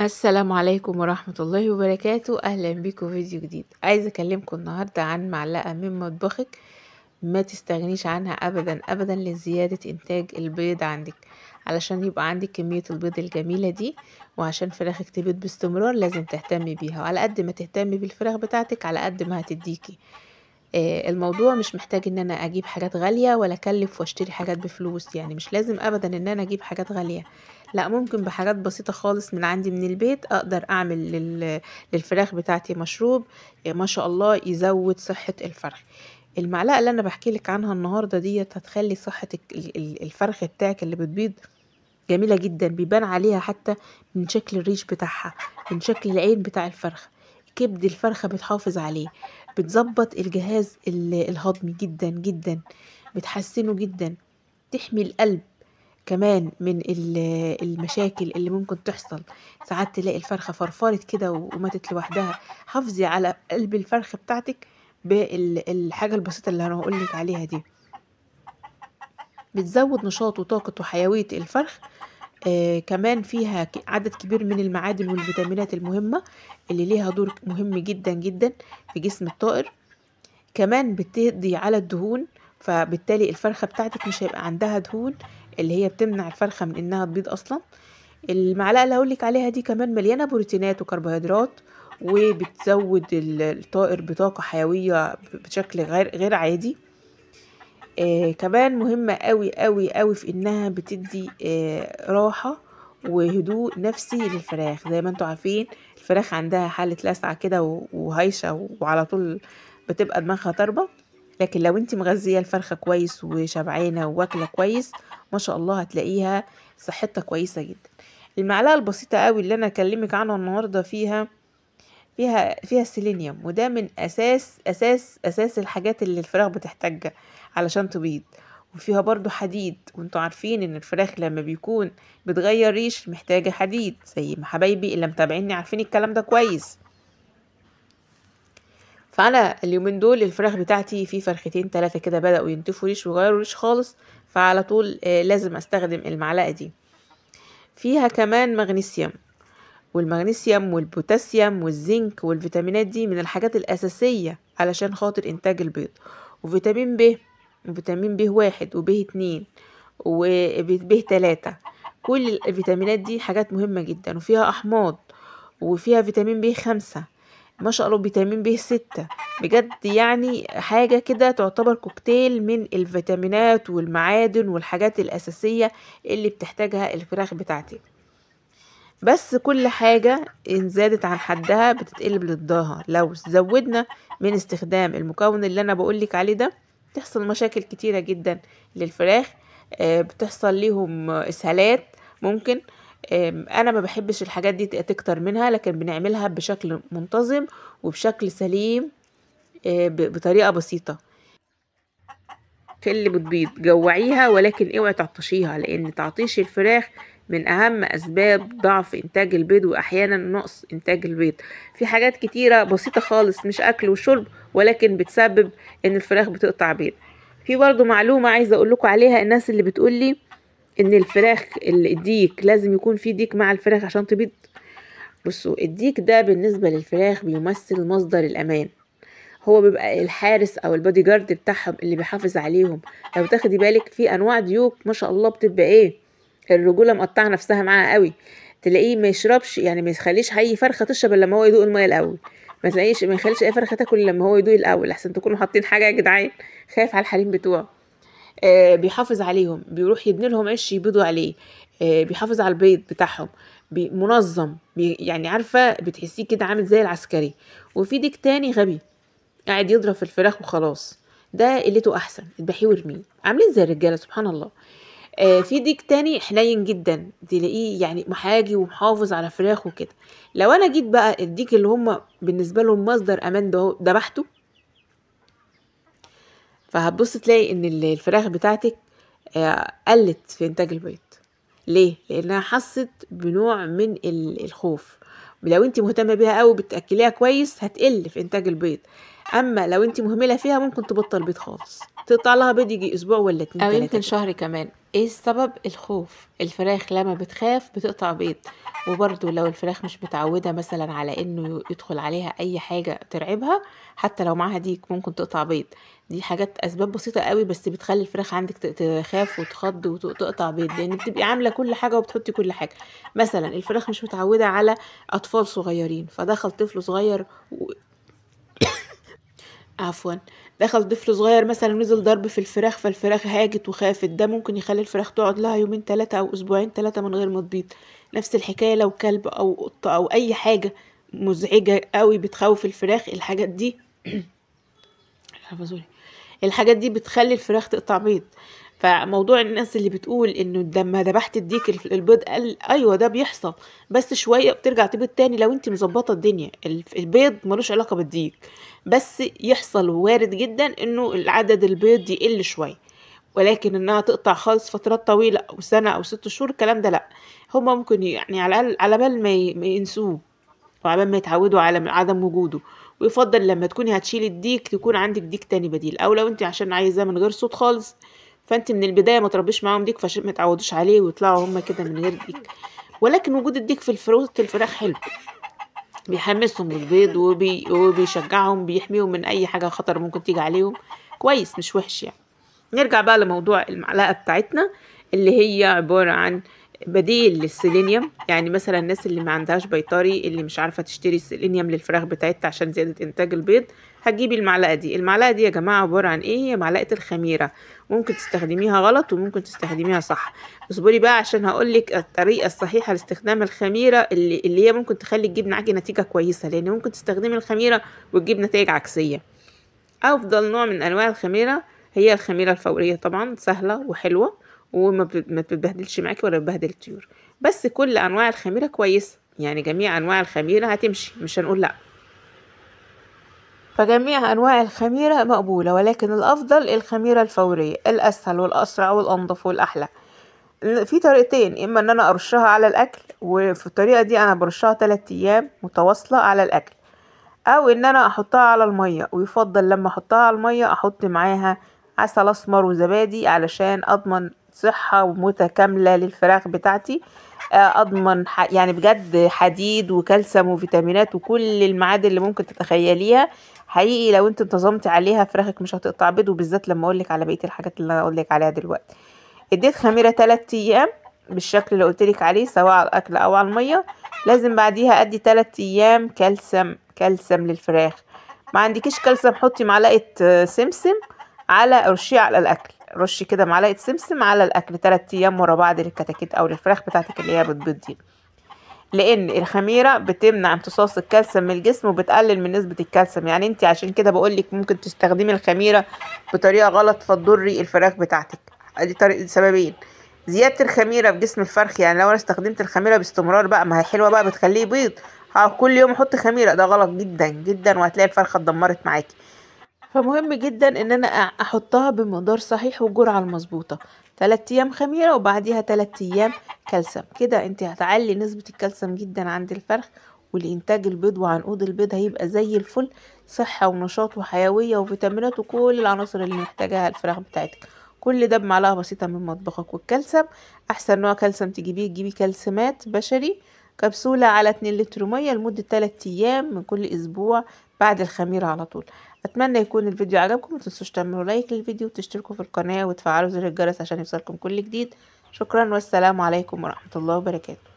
السلام عليكم ورحمة الله وبركاته أهلا في فيديو جديد عايزة أكلمكم النهاردة عن معلقة من مطبخك ما تستغنيش عنها أبدا أبدا لزيادة إنتاج البيض عندك علشان يبقى عندك كمية البيض الجميلة دي وعشان فراخك تبيض باستمرار لازم تهتمي بيها وعلى قد ما تهتمي بالفراخ بتاعتك على قد ما هتديكي آه، الموضوع مش محتاج ان انا اجيب حاجات غالية ولا اكلف واشتري حاجات بفلوس يعني مش لازم ابدا ان انا اجيب حاجات غالية لا ممكن بحاجات بسيطة خالص من عندي من البيت اقدر اعمل للفراخ بتاعتي مشروب آه، ما شاء الله يزود صحة الفرخ المعلقة اللي انا بحكي لك عنها النهاردة ديت هتخلي صحة الفرخ بتاعك اللي بتبيض جميلة جدا بيبان عليها حتى من شكل الريش بتاعها من شكل العين بتاع الفرخة كبد الفرخة بتحافظ عليه بتظبط الجهاز الهضمي جدا جدا بتحسنه جدا تحمي القلب كمان من المشاكل اللي ممكن تحصل ساعات تلاقي الفرخه فرفرت كده وماتت لوحدها حافظي على قلب الفرخه بتاعتك بالحاجه البسيطه اللي انا هقولك عليها دي بتزود نشاط وطاقة وحيوية الفرخ آه كمان فيها عدد كبير من المعادن والفيتامينات المهمة اللي ليها دور مهم جدا جدا في جسم الطائر كمان بتهدي على الدهون فبالتالي الفرخة بتاعتك مش هيبقى عندها دهون اللي هي بتمنع الفرخة من انها تبيض اصلا المعلقة اللي هقولك عليها دي كمان مليانة بروتينات وكربوهيدرات وبتزود الطائر بطاقة حيوية بشكل غير, غير عادي آه كمان مهمة قوي قوي قوي في انها بتدي آه راحة وهدوء نفسي للفراخ زي ما انتوا عارفين الفراخ عندها حالة لسعة كده وهايشة وعلى طول بتبقى دماغها طربة لكن لو انت مغذية الفرخة كويس وشبعانة واكلة كويس ما شاء الله هتلاقيها صحتها كويسة جدا المعلقة البسيطة قوي اللي انا اكلمك عنها النهاردة فيها فيها فيها سيلينيوم وده من اساس اساس اساس الحاجات اللي الفراخ بتحتاجها علشان تبيض وفيها برضو حديد وانتوا عارفين ان الفراخ لما بيكون بتغير ريش محتاجة حديد زي ما حبايبي اللي متابعيني عارفين الكلام ده كويس فانا اليومين دول الفراخ بتاعتي في فرختين ثلاثة كده بدأوا ينتفوا ريش وغيروا ريش خالص فعلى طول آه، لازم استخدم المعلقة دي فيها كمان مغنيسيوم والمغنيسيوم والبوتاسيوم والزنك والفيتامينات دي من الحاجات الأساسية علشان خاطر إنتاج البيض وفيتامين ب فيتامين ب واحد وب اتنين وب تلاتة كل الفيتامينات دي حاجات مهمة جدا وفيها أحماض وفيها فيتامين ب خمسة ما شاء الله فيتامين ب ستة بجد يعني حاجة كده تعتبر كوكتيل من الفيتامينات والمعادن والحاجات الأساسية اللي بتحتاجها الفراخ بتاعتي بس كل حاجة إن زادت عن حدها بتتقلب ضدها لو زودنا من استخدام المكون اللي أنا بقولك عليه ده بتحصل مشاكل كتيرة جدا للفراخ آه، بتحصل ليهم اسهالات ممكن انا ما بحبش الحاجات دي تكتر منها لكن بنعملها بشكل منتظم وبشكل سليم آه، بطريقة بسيطة اللي بتبيض جوعيها ولكن اوعي تعطشيها لان تعطيش الفراخ من اهم اسباب ضعف انتاج البيض واحيانا نقص انتاج البيض في حاجات كتيره بسيطه خالص مش اكل وشرب ولكن بتسبب ان الفراخ بتقطع بيض في برضو معلومه عايزه اقول لكم عليها الناس اللي بتقول لي ان الفراخ الديك لازم يكون في ديك مع الفراخ عشان تبيض بصوا الديك ده بالنسبه للفراخ بيمثل مصدر الامان هو بيبقى الحارس او البادي جارد بتاعهم اللي بيحافظ عليهم لو تاخدي بالك في انواع ديوك ما شاء الله بتبقى ايه الرجوله مقطعه نفسها معاها قوي تلاقيه ما يشربش يعني ما يخليش اي فرخه تشرب الا لما هو يدوق الميه الاول ما تلاقيش ما يخليش اي فرخه تاكل لما هو يدوق الاول احسن تكونوا حاطين حاجه يا جدعان خايف على الحريم بتوعه آه بيحافظ عليهم بيروح يبني لهم عش يبيضوا عليه آه بيحافظ على البيض بتاعهم بي منظم بي يعني عارفه بتحسيه كده عامل زي العسكري وفي ديك تاني غبي قاعد يضرب في الفراخ وخلاص ده قلته احسن اذبحيه وارميه عاملين زي الرجاله سبحان الله آه في ديك تاني حنين جدا تلاقيه يعني محاجي ومحافظ على فراخه وكده لو انا جيت بقى الديك اللي هم بالنسبه لهم مصدر امان ده ذبحته فهتبص تلاقي ان الفراخ بتاعتك آه قلت في انتاج البيض ليه لانها حست بنوع من الخوف لو انت مهتمه بيها قوي بتاكليها كويس هتقل في انتاج البيض اما لو انت مهمله فيها ممكن تبطل بيض خالص تقطع لها بيض يجي اسبوع ولا اتنين او يمكن شهر كمان ايه السبب الخوف الفراخ لما بتخاف بتقطع بيض وبرده لو الفراخ مش متعوده مثلا على انه يدخل عليها اي حاجه ترعبها حتى لو معاها ديك ممكن تقطع بيض دي حاجات اسباب بسيطه قوي بس بتخلي الفراخ عندك تخاف وتخض وتقطع بيض لان بتبقي عامله كل حاجه وبتحطي كل حاجه مثلا الفراخ مش متعوده على اطفال صغيرين فدخل طفل صغير و... عفوا دخل طفل صغير مثلا نزل ضرب في الفراخ فالفراخ هاجت وخافت ده ممكن يخلي الفراخ تقعد لها يومين تلاتة أو أسبوعين تلاتة من غير ما تبيض نفس الحكاية لو كلب أو قطة أو أي حاجة مزعجة قوي بتخوف الفراخ الحاجات دي الحاجات دي بتخلي الفراخ تقطع بيض فموضوع الناس اللي بتقول انه لما ذبحت الديك البيض قال ايوه ده بيحصل بس شويه بترجع تبيض تاني لو انت مظبطه الدنيا البيض ملوش علاقه بالديك بس يحصل وارد جدا انه العدد البيض يقل شويه ولكن انها تقطع خالص فترات طويله او سنه او ست شهور الكلام ده لا هما ممكن يعني على الاقل على بال ما ينسوه وعلى بال ما يتعودوا على عدم وجوده ويفضل لما تكوني هتشيلي الديك تكون عندك ديك تاني بديل او لو انت عشان عايزاه من غير صوت خالص فانت من البدايه ما تربيش معاهم ديك فعشان ما تعودوش عليه ويطلعوا هما كده من غير ديك ولكن وجود الديك في الفروت الفراخ حلو بيحمسهم للبيض وبي... وبيشجعهم بيحميهم من اي حاجه خطر ممكن تيجي عليهم كويس مش وحش يعني نرجع بقى لموضوع المعلقه بتاعتنا اللي هي عباره عن بديل للسيلينيوم يعني مثلا الناس اللي ما عندهاش بيطري اللي مش عارفه تشتري السيلينيوم للفراخ بتاعتها عشان زياده انتاج البيض هتجيبي المعلقه دي المعلقه دي يا جماعه عباره عن ايه هي معلقه الخميره ممكن تستخدميها غلط وممكن تستخدميها صح اصبري بقى عشان هقولك الطريقه الصحيحه لاستخدام الخميره اللي, اللي هي ممكن تخلي الجبن معاكي نتيجه كويسه لان ممكن تستخدمي الخميره وتجيب نتائج عكسيه افضل نوع من انواع الخميره هي الخميره الفوريه طبعا سهله وحلوه وما بتبهدلش معاكي ولا بتبهدل الطيور بس كل انواع الخميره كويسه يعني جميع انواع الخميره هتمشي مش هنقول لا فجميع انواع الخميره مقبوله ولكن الافضل الخميره الفوريه الاسهل والاسرع والانظف والاحلى في طريقتين اما ان انا ارشها على الاكل وفي الطريقه دي انا برشها 3 ايام متواصله على الاكل او ان انا احطها على الميه ويفضل لما احطها على الميه احط معاها عسل أسمر وزبادي علشان أضمن صحة متكاملة للفراخ بتاعتي آه، أضمن يعني بجد حديد وكالسيوم وفيتامينات وكل المعادن اللي ممكن تتخيليها حقيقي لو انت انتظمتي عليها فراخك مش هتقطع بيض وبالذات لما اقولك على بقيه الحاجات اللي انا اقولك عليها دلوقتي اديت خميره تلات ايام بالشكل اللي قلتلك عليه سواء على الاكل او على الميه لازم بعديها ادي تلات ايام كالسيوم كالسيوم للفراخ ما عندكيش كالسيوم حطي معلقه آه، سمسم على رشيه على الاكل رشي كده معلقه سمسم على الاكل 3 ايام ورا بعض للكتاكيت او للفراخ بتاعتك اللي هي بتبيض دي لان الخميره بتمنع امتصاص الكالسيوم من الجسم وبتقلل من نسبه الكالسيوم يعني انت عشان كده بقول لك ممكن تستخدمي الخميره بطريقه غلط فتضري الفراخ بتاعتك ادي طريق لسببين زياده الخميره في جسم الفرخ يعني لو انا استخدمت الخميره باستمرار بقى ما هي حلوه بقى بتخليه بيض كل يوم احط خميره ده غلط جدا جدا وهتلاقي الفرخه اتدمرت معاكي فمهم جدا ان انا احطها بمقدار صحيح والجرعه المظبوطه ثلاث ايام خميره وبعديها ثلاث ايام كلسم كده انت هتعلي نسبه الكلسم جدا عند الفرخ والانتاج البيض وعنقود البيض هيبقى زي الفل صحه ونشاط وحيويه وفيتامينات وكل العناصر اللي محتاجاها الفراخ بتاعتك كل ده بمعلقه بسيطه من مطبخك والكلسم احسن نوع كلسم تجيبيه تجيبي كلسمات بشري كبسولة على 2 لتر مية لمدة 3 أيام من كل أسبوع بعد الخميرة على طول أتمنى يكون الفيديو عجبكم متنسوش تعملوا لايك للفيديو وتشتركوا في القناة وتفعلوا زر الجرس عشان يوصلكم كل جديد شكرا والسلام عليكم ورحمة الله وبركاته